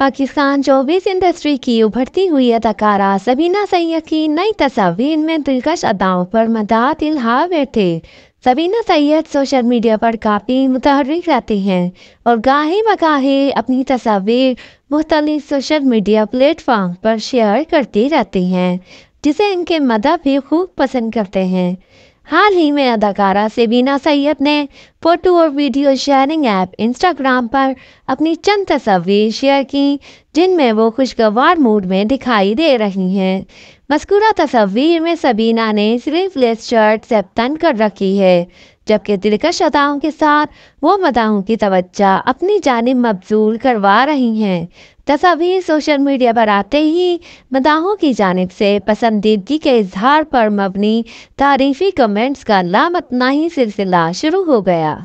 पाकिस्तान चौबीस इंडस्ट्री की उभरती हुई अदाकारा सबीना सैयद की नई तस्वीर में दिलकश अदाओं पर मदाद हा बैठे सबीना सैयद सोशल मीडिया पर काफ़ी मुतहरक रहती हैं और गाहे बगाहे अपनी तस्वीर मुख्तलिफ सोशल मीडिया प्लेटफॉर्म पर शेयर करती रहती हैं जिसे इनके मदा भी खूब पसंद करते हैं हाल ही में अदाकारा सेबीना सैयद ने फोटो और वीडियो शेयरिंग ऐप इंस्टाग्राम पर अपनी चंद तस्वीर शेयर की जिनमें वो खुशगवार मूड में दिखाई दे रही हैं मस्कुरा तस्वीर में सबीना ने स्लीवलेस शर्ट सेप्तन कर रखी है जबकि दिलकश अदाओं के साथ वो मदाओं की तवज्जा अपनी जानब मबजूल करवा रही हैं तस्वीर सोशल मीडिया पर आते ही मदाहों की जानब से पसंदीदगी के इजहार पर मबनी तारीफी कमेंट्स का लामतनाही सिलसिला शुरू हो गया